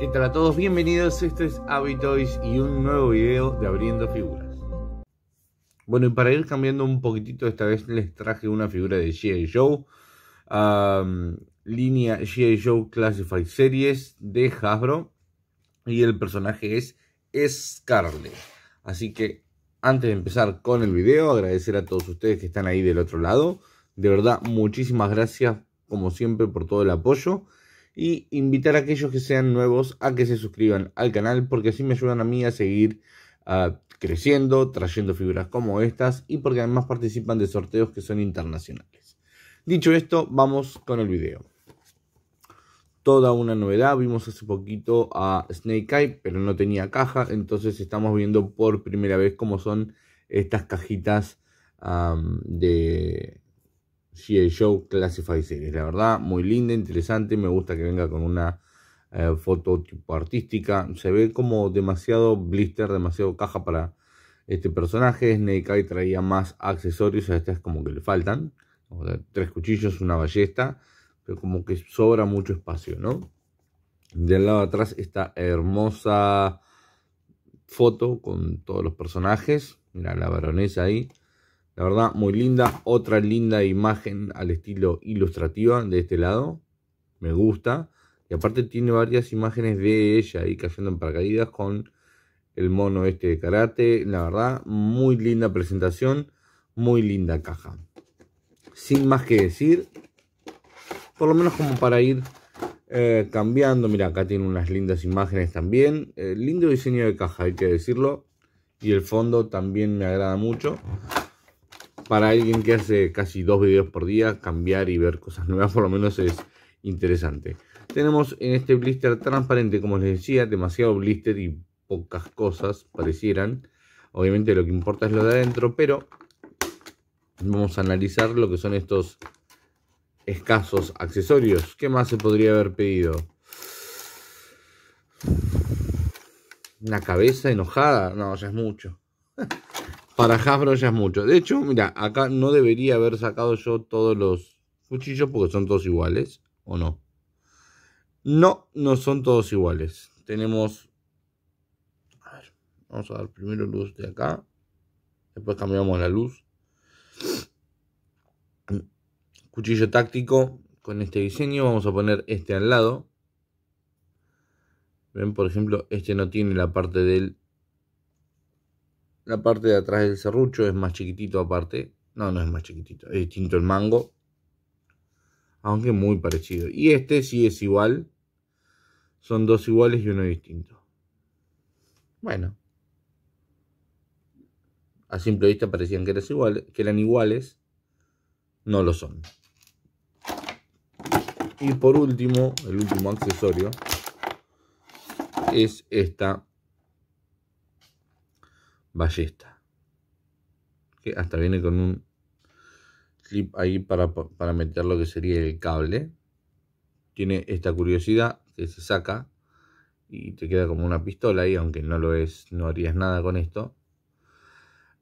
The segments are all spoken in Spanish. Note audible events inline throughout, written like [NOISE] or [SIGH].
¿Qué tal a todos? Bienvenidos, esto es Habitoys y un nuevo video de Abriendo Figuras. Bueno, y para ir cambiando un poquitito, esta vez les traje una figura de G.I. Joe, línea G.I. Joe Classified Series de Hasbro, y el personaje es Scarlet. Así que antes de empezar con el video, agradecer a todos ustedes que están ahí del otro lado. De verdad, muchísimas gracias como siempre, por todo el apoyo. Y invitar a aquellos que sean nuevos a que se suscriban al canal, porque así me ayudan a mí a seguir ah, creciendo, trayendo figuras como estas y porque además participan de sorteos que son internacionales. Dicho esto, vamos con el video. Toda una novedad, vimos hace poquito a Snake Eye, pero no tenía caja, entonces estamos viendo por primera vez cómo son estas cajitas de, G.I. show Classified Series. La verdad, muy linda, interesante. Me gusta que venga con una eh, foto tipo artística. Se ve como demasiado blister, demasiado caja para este personaje. Snake traía más accesorios. A estas como que le faltan. tres cuchillos, una ballesta. Pero como que sobra mucho espacio, ¿no? Del lado atrás esta hermosa foto con todos los personajes. Mira la baronesa ahí. La verdad, muy linda. Otra linda imagen al estilo ilustrativa de este lado. Me gusta. Y aparte tiene varias imágenes de ella ahí cayendo en paracaídas con el mono este de karate. La verdad, muy linda presentación. Muy linda caja. Sin más que decir. Por lo menos como para ir eh, cambiando. Mira, acá tiene unas lindas imágenes también. Eh, lindo diseño de caja, hay que decirlo. Y el fondo también me agrada mucho para alguien que hace casi dos videos por día, cambiar y ver cosas nuevas por lo menos es interesante. Tenemos en este blister transparente, como les decía, demasiado blister y pocas cosas parecieran. Obviamente lo que importa es lo de adentro, pero vamos a analizar lo que son estos escasos accesorios. ¿Qué más se podría haber pedido? Una cabeza enojada. No, ya es mucho. Para Hasbro ya es mucho. De hecho, mira, acá no debería haber sacado yo todos los cuchillos porque son todos iguales, ¿o no? No, no son todos iguales. Tenemos... A ver, vamos a dar primero luz de acá. Después cambiamos la luz. Cuchillo táctico con este diseño. Vamos a poner este al lado. Ven, por ejemplo, este no tiene la parte del la parte de atrás del serrucho es más chiquitito aparte. No, no es más chiquitito. Es distinto el mango. Aunque muy parecido. Y este sí es igual. Son dos iguales y uno distinto. Bueno. A simple vista parecían que, que eran iguales. No lo son. Y por último, el último accesorio es esta ballesta. Que hasta viene con un clip ahí para, meter lo que sería el cable. Tiene esta curiosidad que se saca y te queda como una pistola ahí, aunque no lo es, no harías nada con esto.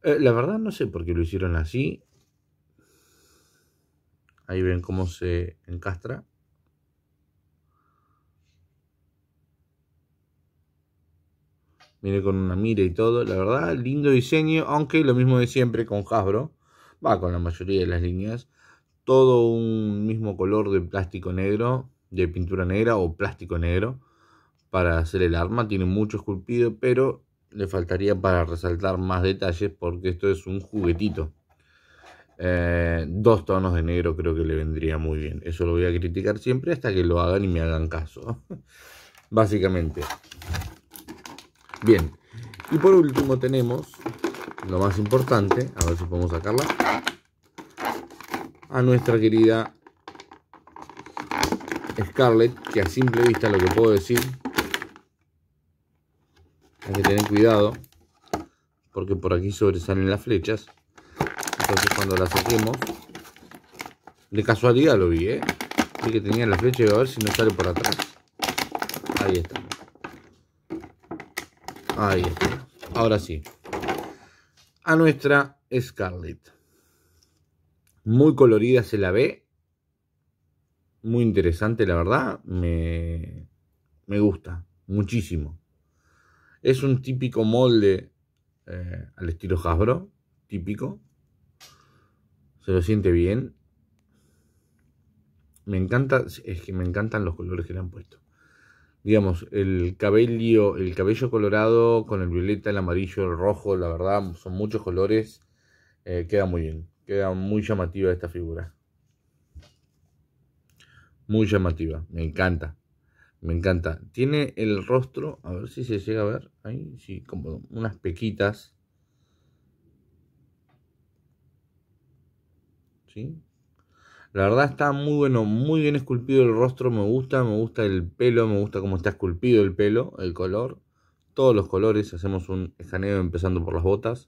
Eh, la verdad no sé por qué lo hicieron así. Ahí ven cómo se encastra. Viene con una mira y todo. La verdad, lindo diseño, aunque lo mismo de siempre con Hasbro. Va con la mayoría de las líneas. Todo un mismo color de plástico negro, de pintura negra o plástico negro para hacer el arma. Tiene mucho esculpido, pero le faltaría para resaltar más detalles porque esto es un juguetito. Eh, dos tonos de negro creo que le vendría muy bien. Eso lo voy a criticar siempre hasta que lo hagan y me hagan caso. [LAUGHS] Básicamente. Bien. Y por último tenemos lo más importante, a ver si podemos sacarla, a nuestra querida Scarlett, que a simple vista lo que puedo decir, hay que tener cuidado, porque por aquí sobresalen las flechas, entonces cuando las saquemos, de casualidad lo vi, ¿eh? que tenía la flecha y a ver si no sale por atrás. Ahí está. Ahí está. Ahora sí. A nuestra Scarlett. Muy colorida se la ve. Muy interesante, la verdad. Me, me gusta muchísimo. Es un típico molde eh, al estilo Hasbro. Típico. Se lo siente bien. Me encanta, es que me encantan los colores que le han puesto digamos, el cabello, el cabello colorado con el violeta, el amarillo, el rojo, la verdad, son muchos colores, eh, queda muy bien, queda muy llamativa esta figura. Muy llamativa, me encanta, me encanta. Tiene el rostro, a ver si se llega a ver, ahí, sí, como unas pequitas. ¿Sí? La verdad está muy bueno, muy bien esculpido el rostro, me gusta, me gusta el pelo, me gusta cómo está esculpido el pelo, el color, todos los colores, hacemos un escaneo empezando por las botas.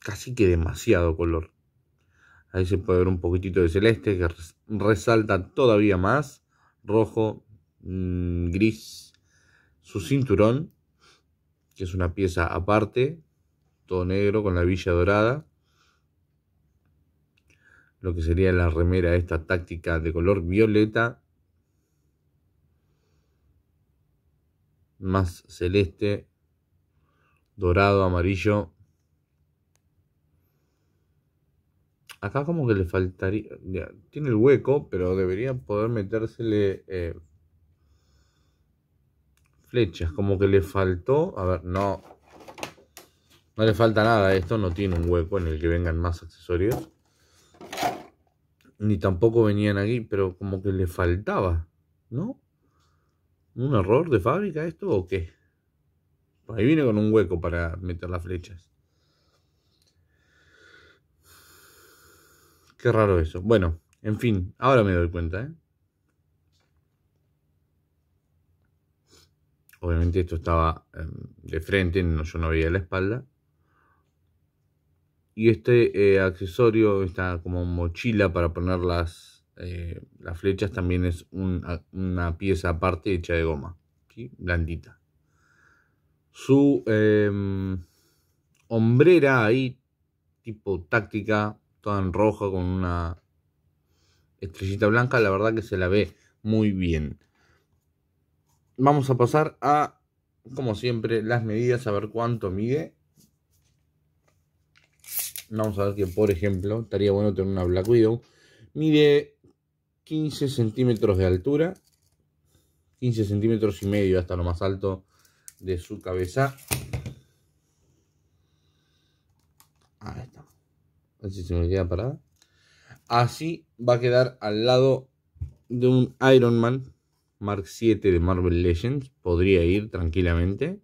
Casi que demasiado color. Ahí se puede ver un poquitito de celeste que resalta todavía más, rojo, mm, gris, su cinturón, que es una pieza aparte, todo negro con la villa dorada lo que sería la remera esta táctica de color violeta más celeste, dorado, amarillo. Acá como que le faltaría, tiene el hueco, pero debería poder metérsele eh, flechas, como que le faltó, a ver, no, no le falta nada, esto no tiene un hueco en el que vengan más accesorios ni tampoco venían aquí, pero como que le faltaba, ¿no? ¿Un error de fábrica esto o qué? Ahí viene con un hueco para meter las flechas. Qué raro eso. Bueno, en fin, ahora me doy cuenta, ¿eh? Obviamente esto estaba em, de frente, no, yo no veía la espalda. Y este eh, accesorio, esta como mochila para poner las, eh, flechas, también es una pieza aparte hecha de goma, blandita. Su em, hombrera ahí, tipo táctica, toda en roja con una estrellita blanca, la verdad que se la ve muy bien. Vamos a pasar a, como siempre, las medidas, a ver cuánto mide Vamos a ver que, por ejemplo, estaría bueno tener una Black Widow. Mide 15 centímetros de altura. 15 centímetros y medio hasta lo más alto de su cabeza. Ahí está. si se me queda parada. Así va a quedar al lado de un Iron Man Mark VII de Marvel Legends. Podría ir tranquilamente.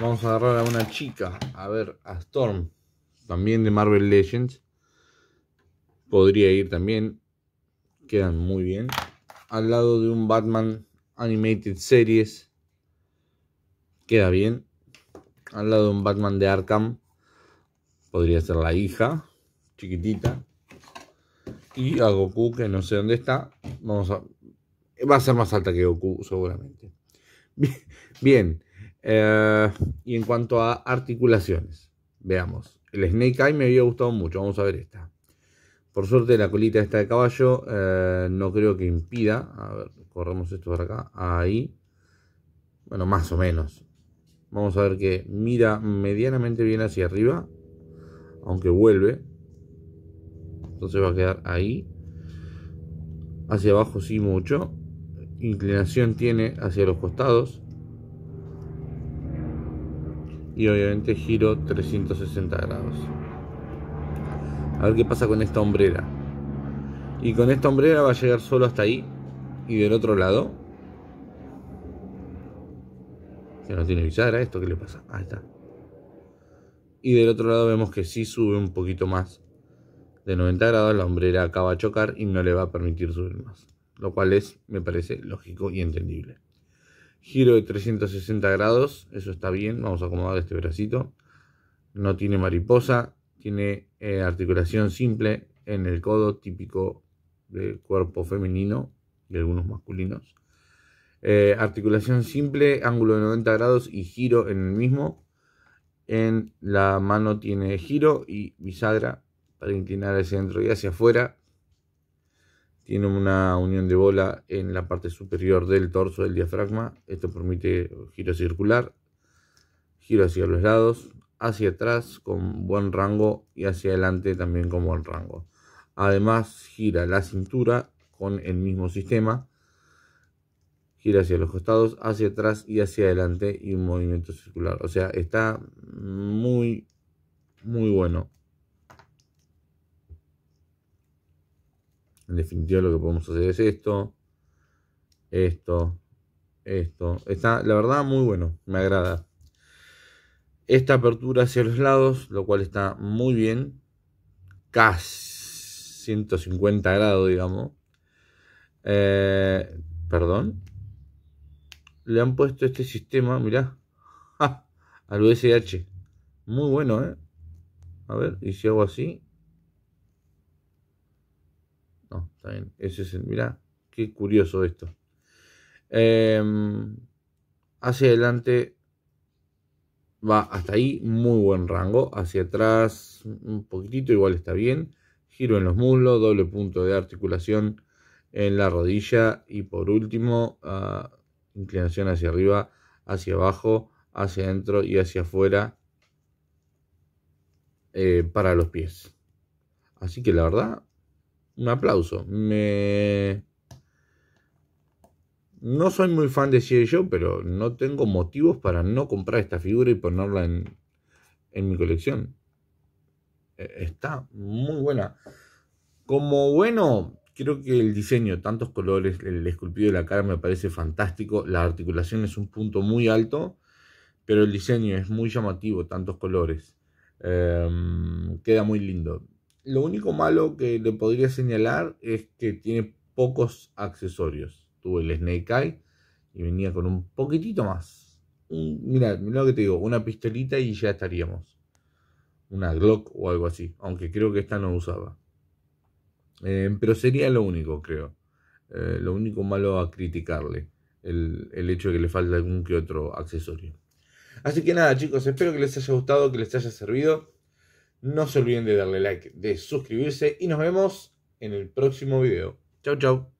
Vamos a agarrar a una chica. A ver, a Storm también de Marvel Legends. Podría ir también. Quedan muy bien. Al lado de un Batman Animated Series. Queda bien. Al lado de un Batman de Arkham. Podría ser la hija. Chiquitita. Y a Goku, que no sé dónde está. Vamos a... Va a ser más alta que Goku, seguramente. Bien. [LAUGHS] Eh, y en cuanto a articulaciones, veamos. El Snake Eye me había gustado mucho. Vamos a ver esta. Por suerte la colita está de caballo. Eh, no creo que impida. A ver, corremos esto por acá. Ahí. Bueno, más o menos. Vamos a ver que mira medianamente bien hacia arriba. Aunque vuelve. Entonces va a quedar ahí. Hacia abajo sí mucho. Inclinación tiene hacia los costados y obviamente giro 360 grados. A ver qué pasa con esta hombrera. Y con esta hombrera va a llegar solo hasta ahí y del otro lado. Que no tiene bisagra esto, ¿qué le pasa? Ahí está. Y del otro lado vemos que sí sube un poquito más de 90 grados, la hombrera acaba a chocar y no le va a permitir subir más. Lo cual es, me parece, lógico y entendible. Giro de 360 grados, eso está bien, vamos a acomodar este bracito. No tiene mariposa, tiene eh, articulación simple en el codo, típico del cuerpo femenino y algunos masculinos. Eh, articulación simple, ángulo de 90 grados y giro en el mismo. En la mano tiene giro y bisagra para inclinar hacia adentro y hacia afuera tiene una unión de bola en la parte superior del torso del diafragma. Esto permite giro circular, giro hacia los lados, hacia atrás con buen rango y hacia adelante también con buen rango. Además gira la cintura con el mismo sistema. Gira hacia los costados, hacia atrás y hacia adelante y un movimiento circular. O sea, está muy, muy bueno. En definitiva lo que podemos hacer es esto, esto, esto. Está, la verdad, muy bueno, me agrada. Esta apertura hacia los lados, lo cual está muy bien. Casi 150 grados, digamos. Eh, perdón. Le han puesto este sistema, mirá. al USH. Muy bueno, ¿eh? A ver, y si hago así. No, está bien. Ese es el. Mirá, qué curioso esto. Em, hacia adelante va hasta ahí, muy buen rango. Hacia atrás, un poquitito, igual está bien. Giro en los muslos, doble punto de articulación en la rodilla. Y por último, ah, inclinación hacia arriba, hacia abajo, hacia adentro y hacia afuera eh, para los pies. Así que la verdad, un aplauso. Me... No soy muy fan de Cielo, pero no tengo motivos para no comprar esta figura y ponerla en, mi colección. E-, está muy buena. Como bueno, creo que el diseño, tantos colores, el esculpido de la cara me parece fantástico. La articulación es un punto muy alto, pero el diseño es muy llamativo, tantos colores. Em, queda muy lindo. Lo único malo que le podría señalar es que tiene pocos accesorios. Tuve el Snake Eye y venía con un poquitito más. Mira, mira lo que te digo, una pistolita y ya estaríamos. Una Glock o algo así, aunque creo que esta no usaba. Eh, pero sería lo único, creo. Eh, lo único malo a criticarle. El, el hecho de que le falta algún que otro accesorio. Así que nada, chicos, espero que les haya gustado, que les haya servido. No se olviden de darle like, de suscribirse y nos vemos en el próximo video. Chau, chau.